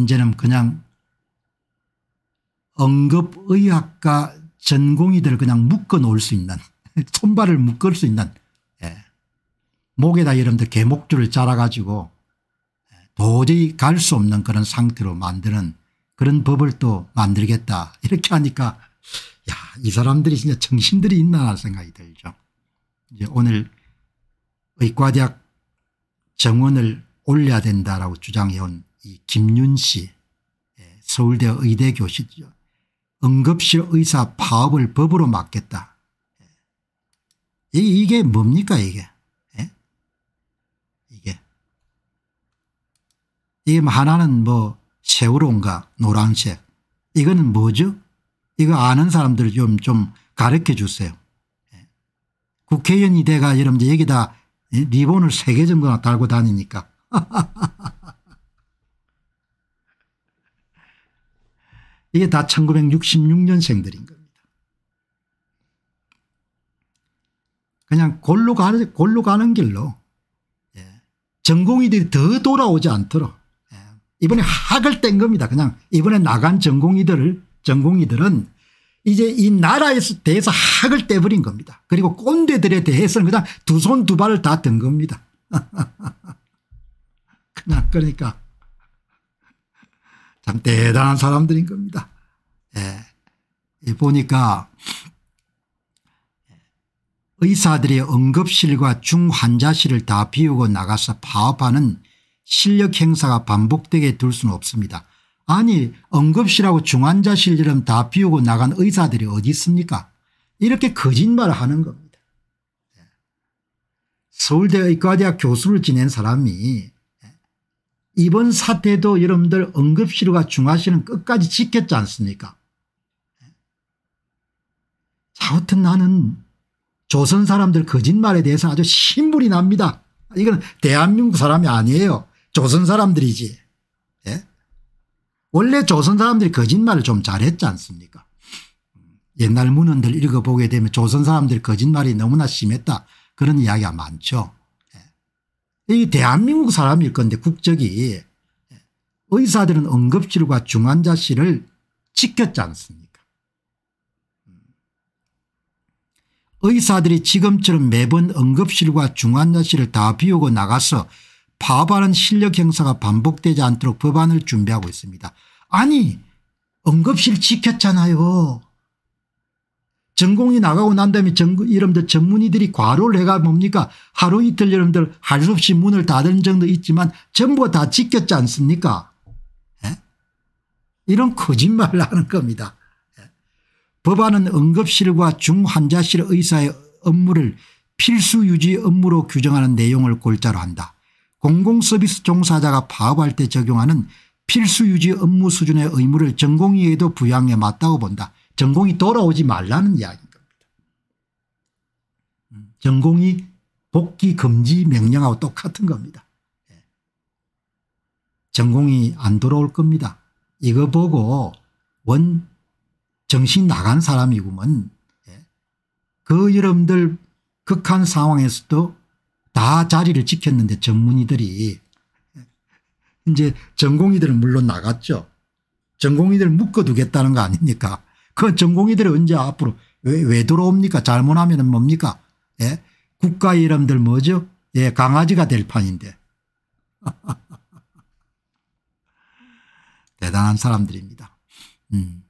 이제는 그냥 언급의학과전공이들 그냥 묶어 놓을 수 있는 손발을 묶을 수 있는 예. 목에다 여러분들 개목줄을 잘라가지고 예, 도저히 갈 수 없는 그런 상태로 만드는 그런 법을 또 만들겠다 이렇게 하니까 야이 사람들이 진짜 정신들이 있나 생각이 들죠. 이제 오늘 의과대학 정원을 올려야 된다라고 주장해온 이 김윤 씨 예, 서울대 의대 교수죠. 응급실 의사 파업을 법으로 막겠다. 예. 이게 뭡니까 이게 예? 이게 이게 뭐 하나는 뭐 세월호인가 노란색 이거는 뭐죠 이거 아는 사람들 좀 좀 가르쳐 주세요 예? 국회의원이 돼가 여러분 여기다 예, 리본을 세개 정도나 달고 다니니까 이게 다 1966년생들인 겁니다. 그냥 골로 가는, 골로 가는 길로 예. 전공의들이 더 돌아오지 않도록 예. 이번에 학을 뗀 겁니다. 그냥 이번에 나간 전공의들을 전공의들은 이제 이 나라에 대해서 학을 떼버린 겁니다. 그리고 꼰대들에 대해서는 그냥 두 손 두 발을 다 든 겁니다. 그냥 그러니까 참 대단한 사람들인 겁니다. 예. 보니까 의사들이 응급실과 중환자실을 다 비우고 나가서 파업하는 실력 행사가 반복되게 둘 수는 없습니다. 아니 응급실하고 중환자실 이름 다 비우고 나간 의사들이 어디 있습니까 이렇게 거짓말을 하는 겁니다. 예. 서울대 의과대학 교수를 지낸 사람이 이번 사태도 여러분들 응급실과중화실은 끝까지 지켰지 않습니까 아무튼 나는 조선 사람들 거짓말에 대해서 아주 신불이 납니다. 이건 대한민국 사람이 아니에요. 조선 사람들이지. 예? 원래 조선 사람들이 거짓말을 좀 잘했지 않습니까 옛날 문헌들 읽어보게 되면 조선 사람들 거짓말이 너무나 심했다. 그런 이야기가 많죠. 이 대한민국 사람일 건데 국적이 의사들은 응급실과 중환자실을 지켰지 않습니까 의사들이 지금처럼 매번 응급실과 중환자실을 다 비우고 나가서 파업하는 실력 행사가 반복되지 않도록 법안을 준비하고 있습니다. 아니 응급실 지켰잖아요. 전공이 나가고 난 다음에 전, 여러분들 전문의들이 과로를 해가 뭡니까 하루 이틀 여러분들 할 수 없이 문을 닫은 정도 있지만 전부 다 지켰지 않습니까 에? 예? 이런 거짓말을 하는 겁니다. 에? 예? 법안은 응급실과 중환자실 의사의 업무를 필수 유지 업무로 규정하는 내용을 골자로 한다. 공공서비스 종사자가 파업할 때 적용하는 필수 유지 업무 수준의 의무를 전공의에도 부양해 맞다고 본다. 전공이 돌아오지 말라는 이야기인 겁니다. 음, 전공이 복귀 금지 명령하고 똑같은 겁니다. 예. 전공이 안 돌아올 겁니다. 이거 보고 원 정신 나간 사람이구먼. 예. 그 여러분들 극한 상황에서도 다 자리를 지켰는데 전문의들이 예. 이제 전공의들은 물론 나갔죠. 전공의들 묶어두겠다는 거 아닙니까? 그전공이들이 언제 앞으로 왜, 왜 들어옵니까? 잘못하면 뭡니까? 예? 국가 이름들 뭐죠? 예, 강아지가 될 판인데. 대단한 사람들입니다. 음.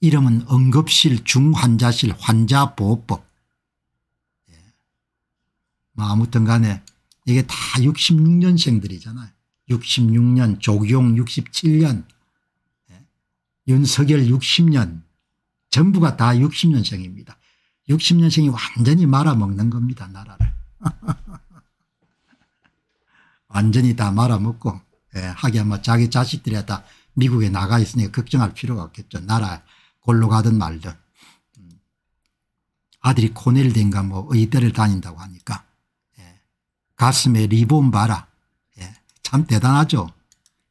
이름은 응급실 중환자실 환자보호법. 예. 뭐 아무튼 간에 이게 다 66년생들이잖아요. 66년 조경 67년 윤석열 60년 전부가 다 60년생입니다. 60년생이 완전히 말아먹는 겁니다 나라를. 완전히 다 말아먹고 예, 하긴 뭐 자기 자식들이 다 미국에 나가 있으니까 걱정할 필요가 없겠죠. 나라 골로 가든 말든. 음. 아들이 코넬된가뭐 의대를 다닌다고 하니까 예. 가슴에 리본 봐라. 예. 참 대단하죠.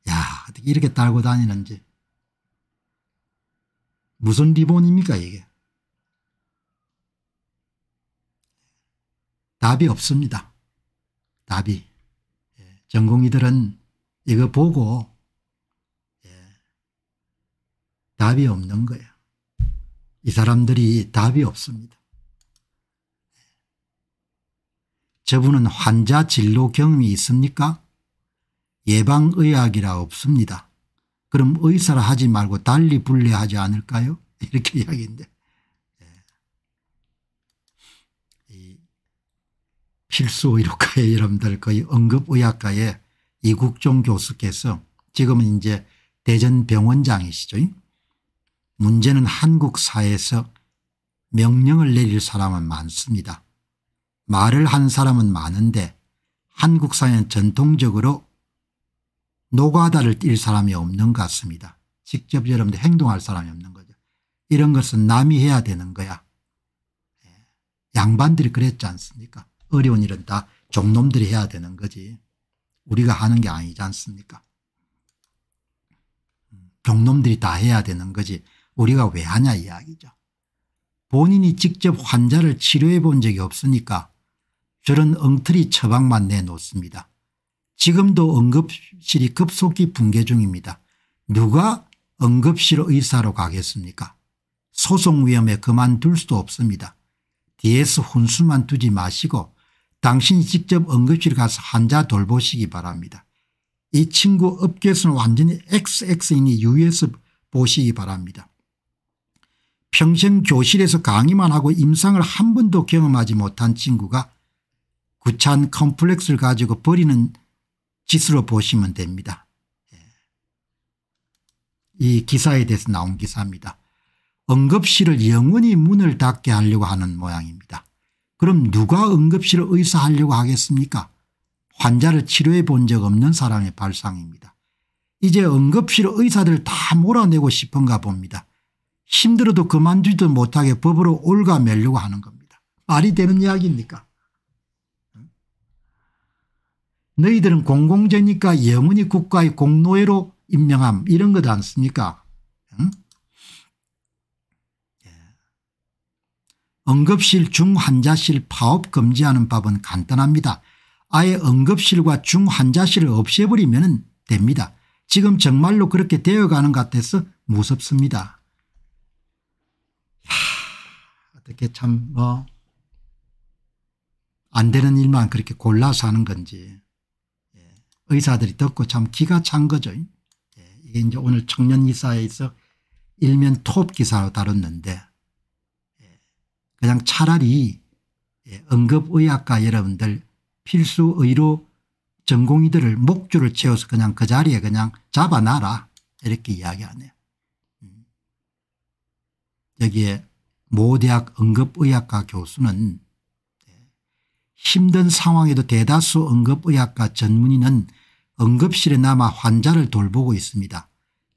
야 어떻게 이렇게 달고 다니는지. 무슨 리본입니까 이게. 답이 없습니다. 답이. 예, 전공이들은 이거 보고 예, 답이 없는 거예이 사람들이 답이 없습니다. 예. 저분은 환자 진료 경험이 있습니까? 예방의학이라 없습니다. 그럼 의사라 하지 말고 달리 분리하지 않을까요? 이렇게 이야기인데 네. 필수 의료과의 여러분들 거의 응급의학과의 이국종 교수께서 지금은 이제 대전병원장이시죠. 문제는 한국 사회에서 명령을 내릴 사람은 많습니다. 말을 한 사람은 많은데 한국 사회는 전통적으로 노가다를 뛸 사람이 없는 것 같습니다. 직접 여러분들 행동할 사람이 없는 거죠. 이런 것은 남이 해야 되는 거야. 예. 양반들이 그랬지 않습니까? 어려운 일은 다 종놈들이 해야 되는 거지. 우리가 하는 게 아니지 않습니까? 음, 종놈들이 다 해야 되는 거지. 우리가 왜 하냐 이야기죠. 본인이 직접 환자를 치료해 본 적이 없으니까 저런 엉터리 처방만 내놓습니다. 지금도 응급실이 급속히 붕괴 중입니다. 누가 응급실 의사로 가겠습니까 소송 위험에 그만둘 수도 없습니다. DS 혼수만 두지 마시고 당신이 직접 응급실 가서 환자 돌보시기 바랍니다. 이 친구 업계에서는 완전히 XX인이 유에서 보시기 바랍니다. 평생 교실에서 강의만 하고 임상을 한 번도 경험하지 못한 친구가 구찬 컴플렉스를 가지고 버리는 짓으로 보시면 됩니다. 예. 이 기사에 대해서 나온 기사입니다. 응급실을 영원히 문을 닫게 하려고 하는 모양입니다. 그럼 누가 응급실을 의사하려고 하겠습니까? 환자를 치료해 본 적 없는 사람의 발상입니다. 이제 응급실 의사들 다 몰아내고 싶은가 봅니다. 힘들어도 그만두지도 못하게 법으로 올가매려고 하는 겁니다. 말이 되는 이야기입니까? 너희들은 공공재니까 영원히 국가의 공노예로 임명함 이런 거도 않습니까 응? 예. 응급실 중환자실 파업 금지하는 법은 간단합니다. 아예 응급실과 중환자실을 없애버리면 됩니다. 지금 정말로 그렇게 되어가는 것 같아서 무섭습니다. 하, 어떻게 참 뭐 안 되는 일만 그렇게 골라서 하는 건지. 의사들이 듣고 참 기가 찬 거죠. 예, 이게 이제 오늘 청년기사에서 일면 톱 기사로 다뤘는데 예, 그냥 차라리 예, 응급의학과 여러분들 필수의료 전공의들을 목줄을 채워서 그냥 그 자리에 그냥 잡아놔라 이렇게 이야기하네요. 음. 여기에 모 대학 응급의학과 교수는 힘든 상황에도 대다수 응급의학과 전문의는 응급실에 남아 환자를 돌보고 있습니다.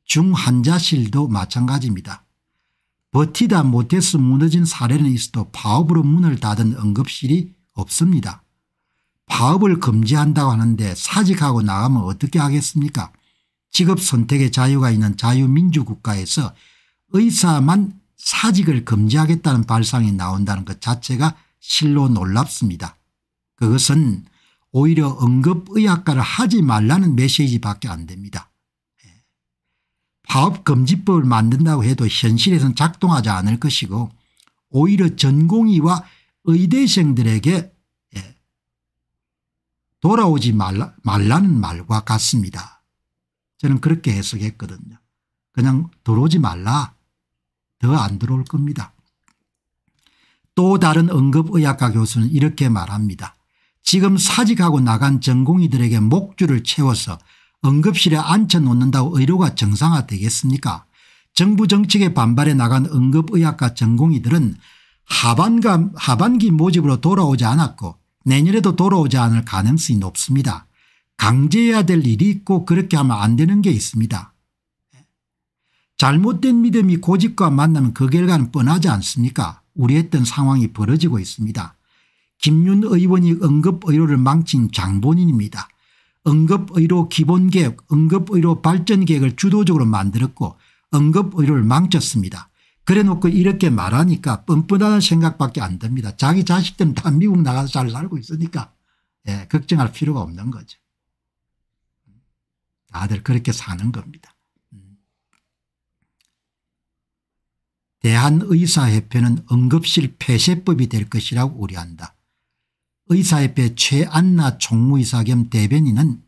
중환자실도 마찬가지입니다. 버티다 못해서 무너진 사례는 있어도 파업으로 문을 닫은 응급실이 없습니다. 파업을 금지한다고 하는데 사직하고 나가면 어떻게 하겠습니까? 직업 선택의 자유가 있는 자유민주국가에서 의사만 사직을 금지하겠다는 발상이 나온다는 것 자체가 실로 놀랍습니다. 그것은 오히려 응급의학과를 하지 말라는 메시지밖에 안 됩니다. 예. 파업금지법을 만든다고 해도 현실에선 작동하지 않을 것이고 오히려 전공의와 의대생들에게 예, 돌아오지 말라, 말라는 말과 같습니다. 저는 그렇게 해석했거든요. 그냥 들어오지 말라. 더 안 들어올 겁니다. 또 다른 응급의학과 교수는 이렇게 말합니다. 지금 사직하고 나간 전공의들에게 목줄을 채워서 응급실에 앉혀놓는다고 의료가 정상화되겠습니까 정부 정책에 반발해 나간 응급의학과 전공의들은 하반가, 하반기 모집으로 돌아오지 않았고 내년에도 돌아오지 않을 가능성이 높습니다. 강제해야 될 일이 있고 그렇게 하면 안 되는 게 있습니다. 잘못된 믿음이 고집과 만나면 그 결과는 뻔하지 않습니까 우려했던 상황이 벌어지고 있습니다. 김윤 의원이 응급의료를 망친 장본인입니다. 응급의료 기본계획 응급의료 발전계획을 주도적으로 만들었고 응급의료를 망쳤습니다. 그래놓고 이렇게 말하니까 뻔뻔하다는 생각밖에 안 듭니다. 자기 자식들은 다 미국 나가서 잘 살고 있으니까 예, 걱정할 필요가 없는 거죠. 다들 그렇게 사는 겁니다. 대한의사협회는 응급실 폐쇄법이 될 것이라고 우려한다. 의사협회 최안나 총무이사 겸 대변인은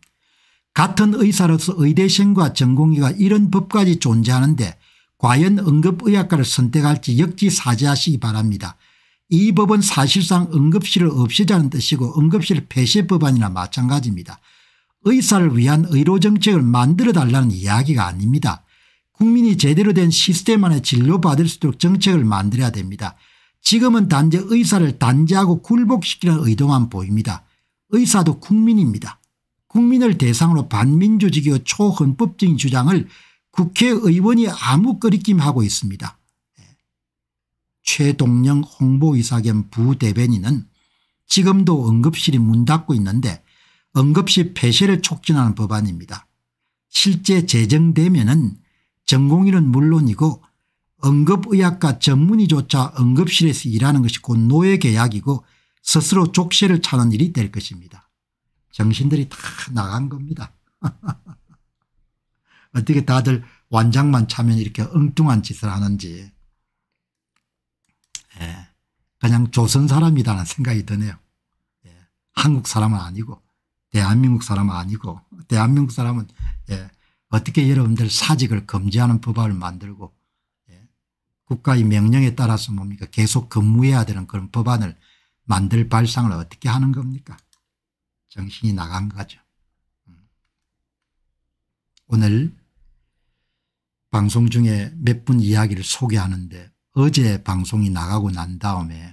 같은 의사로서 의대생과 전공의가 이런 법까지 존재하는데 과연 응급의학과를 선택할지 역지사지하시기 바랍니다. 이 법은 사실상 응급실을 없애자는 뜻이고 응급실 폐쇄 법안이나 마찬가지입니다. 의사를 위한 의료정책을 만들어달라는 이야기가 아닙니다. 국민이 제대로 된 시스템 안에 진료받을 수 있도록 정책을 만들어야 됩니다. 지금은 단지 의사를 단죄하고 굴복시키는 의도만 보입니다. 의사도 국민입니다. 국민을 대상으로 반민주주의의 초헌법적인 주장을 국회의원이 아무 거리낌하고 있습니다. 예. 최동영 홍보이사 겸 부대변인은 지금도 응급실이 문 닫고 있는데 응급실 폐쇄를 촉진하는 법안입니다. 실제 제정되면 은 전공의는 물론이고 응급의학과 전문의조차 응급실에서 일하는 것이 곧 노예계약이고 스스로 족쇄를 차는 일이 될 것입니다. 정신들이 다 나간 겁니다. 어떻게 다들 완장만 차면 이렇게 엉뚱한 짓을 하는지 예. 그냥 조선 사람이라는 생각이 드네요. 예. 한국 사람은 아니고 대한민국 사람은 아니고 대한민국 사람은 예. 어떻게 여러분들 사직을 금지하는 법안을 만들고 국가의 명령에 따라서 뭡니까 계속 근무해야 되는 그런 법안을 만들 발상을 어떻게 하는 겁니까 정신이 나간 거죠. 음. 오늘 방송 중에 몇 분 이야기를 소개하는데 어제 방송이 나가고 난 다음에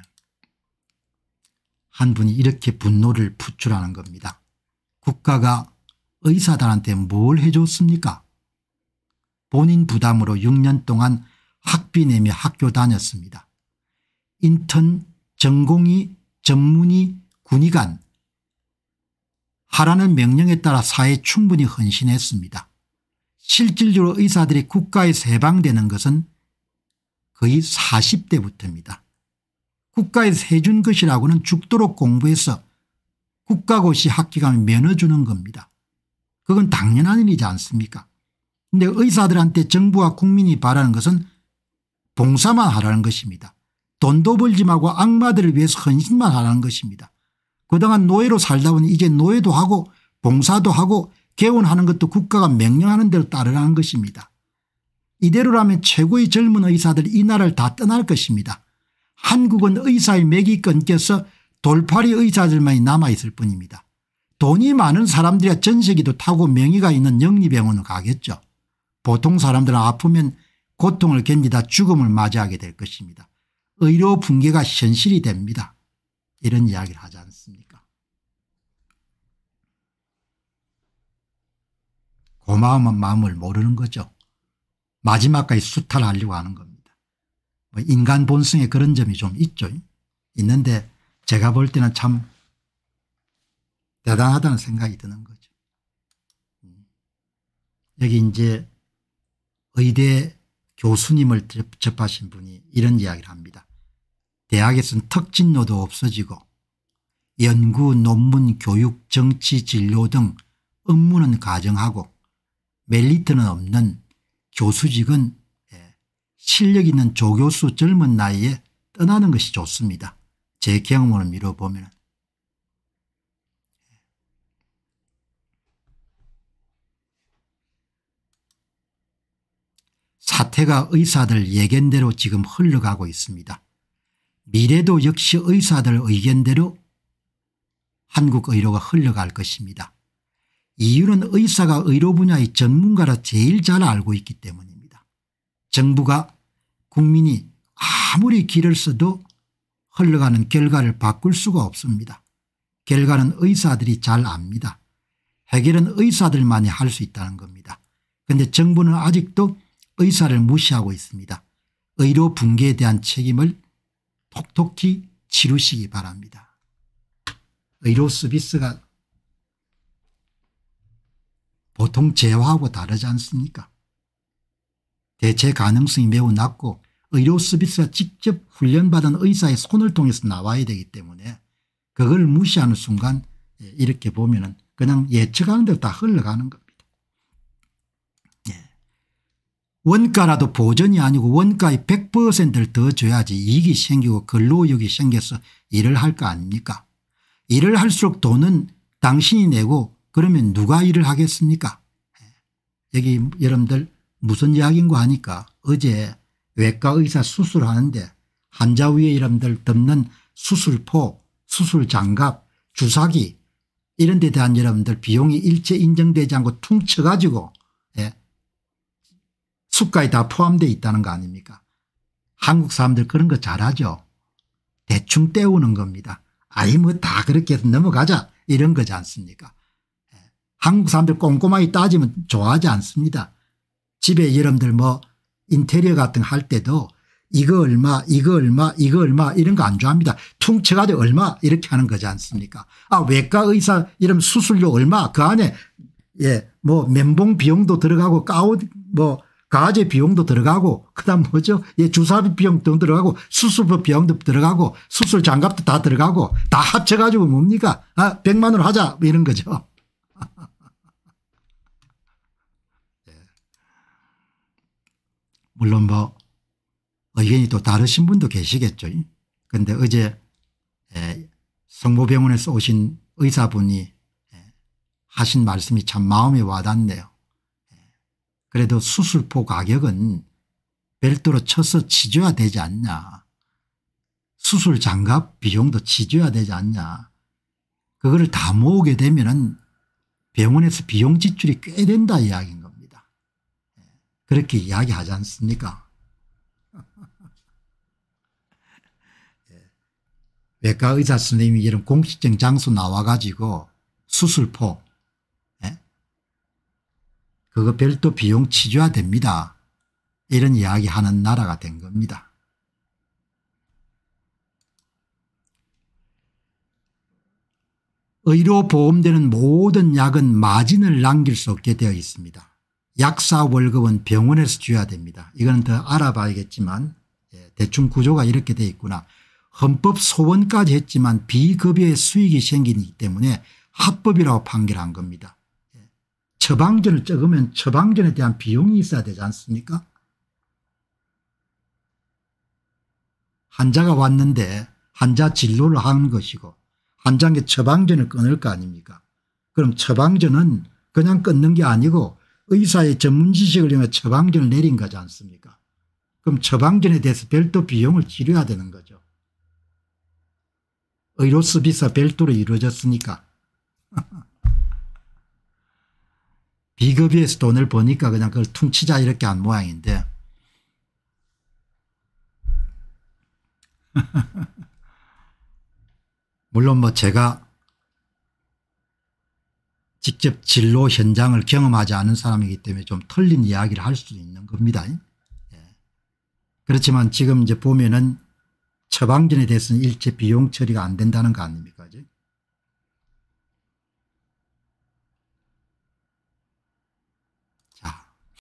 한 분이 이렇게 분노를 표출하는 겁니다. 국가가 의사들한테 뭘 해줬습니까? 본인 부담으로 6년 동안 학비 내며 학교 다녔습니다. 인턴, 전공이, 전문이, 군의관 하라는 명령에 따라 사회에 충분히 헌신했습니다. 실질적으로 의사들이 국가에서 해방되는 것은 거의 40대부터입니다. 국가에서 해준 것이라고는 죽도록 공부해서 국가고시 학기감을 면허주는 겁니다. 그건 당연한 일이지 않습니까 근데 의사들한테 정부와 국민이 바라는 것은 봉사만 하라는 것입니다. 돈도 벌지 말고 악마들을 위해서 헌신만 하라는 것입니다. 그동안 노예로 살다 보니 이제 노예도 하고 봉사도 하고 개원하는 것도 국가가 명령하는 대로 따르라는 것입니다. 이대로라면 최고의 젊은 의사들이 이 나라를 다 떠날 것입니다. 한국은 의사의 맥이 끊겨서 돌팔이 의사들만이 남아있을 뿐입니다. 돈이 많은 사람들이야 전세기도 타고 명의가 있는 영리병원을 가겠죠. 보통 사람들은 아프면 고통을 견디다 죽음을 맞이하게 될 것입니다. 의료 붕괴가 현실이 됩니다. 이런 이야기를 하지 않습니까? 고마움 마음을 모르는 거죠. 마지막까지 수탈하려고 하는 겁니다. 뭐 인간 본성에 그런 점이 좀 있죠. 있는데 제가 볼 때는 참 대단하다는 생각이 드는 거죠. 여기 이제 의대 교수님을 접하신 분이 이런 이야기를 합니다. 대학에선 특진로도 없어지고 연구, 논문, 교육, 정치, 진료 등 업무는 가정하고 멜리트는 없는 교수직은 예, 실력 있는 조교수 젊은 나이에 떠나는 것이 좋습니다. 제 경험을 미뤄보면 사태가 의사들 예견대로 지금 흘러가고 있습니다. 미래도 역시 의사들 의견대로 한국 의료가 흘러갈 것입니다. 이유는 의사가 의료 분야의 전문가라 제일 잘 알고 있기 때문입니다. 정부가 국민이 아무리 길을 써도 흘러가는 결과를 바꿀 수가 없습니다. 결과는 의사들이 잘 압니다. 해결은 의사들만이 할 수 있다는 겁니다. 그런데 정부는 아직도 의사를 무시하고 있습니다. 의료 붕괴에 대한 책임을 톡톡히 치루시기 바랍니다. 의료 서비스가 보통 재화하고 다르지 않습니까 대체 가능성이 매우 낮고 의료 서비스가 직접 훈련받은 의사의 손을 통해서 나와야 되기 때문에 그걸 무시하는 순간 예, 이렇게 보면 은 그냥 예측하는 대로 다 흘러가는 것. 원가라도 보전이 아니고 원가의 100%를 더 줘야지 이익이 생기고 근로력이 생겨서 일을 할 거 아닙니까 일을 할수록 돈은 당신이 내고 그러면 누가 일을 하겠습니까 예. 여기 여러분들 무슨 이야기인가 하니까 어제 외과 의사 수술하는데 환자 위에 여러분들 덮는 수술포 수술장갑 주사기 이런 데 대한 여러분들 비용이 일체 인정되지 않고 퉁쳐가지고 숲가에 다 포함되어 있다는 거 아닙니까 한국 사람들 그런 거 잘하죠. 대충 때우는 겁니다. 아이 뭐 다 그렇게 해서 넘어가자 이런 거지 않습니까 예. 한국 사람들 꼼꼼하게 따지면 좋아하지 않습니다. 집에 여러분들 뭐 인테리어 같은 거 할 때도 이거 얼마 이거 얼마 이거 얼마 이런 거 안 좋아합니다. 퉁쳐가지고 얼마 이렇게 하는 거지 않습니까 아 외과 의사 이런 수술료 얼마 그 안에 예뭐 면봉 비용도 들어가고 가운 뭐 가제 비용도 들어가고 그다음 뭐죠? 예, 주사비 비용도 들어가고 수술비 비용도 들어가고 수술 장갑도 다 들어가고 다 합쳐가지고 뭡니까? 아, 1만원 하자 뭐 이런 거죠. 예. 물론 뭐 의견이 또 다르신 분도 계시겠죠. 그데 어제 예, 성모병원에서 오신 의사분이 예, 하신 말씀이 참 마음에 와닿네요. 그래도 수술포 가격은 별도로 쳐서 치줘야 되지 않냐. 수술 장갑 비용도 치줘야 되지 않냐. 그거를 다 모으게 되면 은 병원에서 비용 지출이 꽤 된다 이야기인 겁니다. 그렇게 이야기하지 않습니까? 예. 외과 의사 선생님이 이런 공식적 인 장소 나와가지고 수술포 그거 별도 비용 치줘야됩니다 이런 이야기하는 나라가 된 겁니다. 의료 보험되는 모든 약은 마진을 남길 수 없게 되어 있습니다. 약사 월급은 병원에서 줘야 됩니다. 이거는더 알아봐야겠지만 예, 대충 구조가 이렇게 되어 있구나. 헌법 소원까지 했지만 비급여의 수익이 생기기 때문에 합법이라고 판결한 겁니다. 처방전을 적으면 처방전에 대한 비용이 있어야 되지 않습니까? 환자가 왔는데 환자 진료를 하는 것이고 환자에게 처방전을 끊을 거 아닙니까? 그럼 처방전은 그냥 끊는 게 아니고 의사의 전문 지식을 이용해 처방전을 내린 거지 않습니까? 그럼 처방전에 대해서 별도 비용을 지려야 되는 거죠. 의료 서비스 별도로 이루어졌으니까. 비급여에서 돈을 버니까 그냥 그걸 퉁치자 이렇게 한 모양인데 물론 뭐 제가 직접 진로 현장을 경험하지 않은 사람이기 때문에 좀 틀린 이야기를 할 수도 있는 겁니다. 예. 그렇지만 지금 이제 보면은 처방전에 대해서는 일체 비용 처리가 안 된다는 거 아닙니까? 이제?